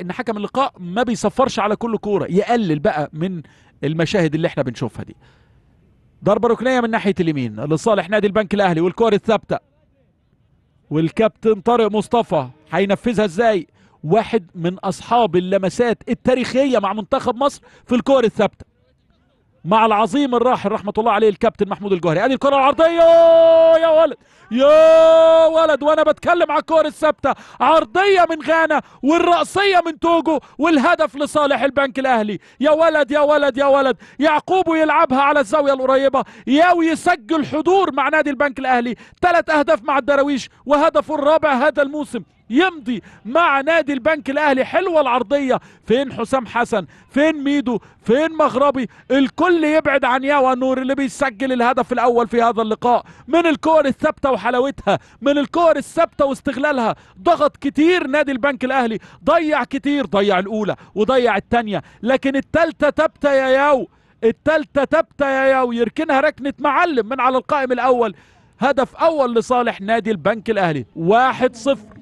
ان حكم اللقاء ما بيصفرش على كل كوره يقلل بقى من المشاهد اللي احنا بنشوفها دي ضربه ركنيه من ناحيه اليمين لصالح نادي البنك الاهلي والكور الثابته والكابتن طارق مصطفى هينفذها ازاي واحد من اصحاب اللمسات التاريخيه مع منتخب مصر في الكور الثابته مع العظيم الراحل رحمه الله عليه الكابتن محمود الجوهري ادي الكره العرضيه يا ولد يا ولد وانا بتكلم على الكور الثابته عرضيه من غانا والراسيه من توجو والهدف لصالح البنك الاهلي يا ولد يا ولد يا ولد يعقوب يلعبها على الزاويه القريبه يا يسجل حضور مع نادي البنك الاهلي ثلاث اهداف مع الدراويش وهدفه الرابع هذا الموسم يمضي مع نادي البنك الاهلي حلوه العرضيه فين حسام حسن فين ميدو فين مغربي الكل يبعد عن ياو نور اللي بيسجل الهدف الاول في هذا اللقاء من الكور الثابته وحلاوتها من الكور الثابته واستغلالها ضغط كتير نادي البنك الاهلي ضيع كتير ضيع الاولى وضيع الثانيه لكن الثالثه ثابته يا ياو الثالثه ثابته يا ياو يركنها ركنه معلم من على القائم الاول هدف اول لصالح نادي البنك الاهلي واحد صفر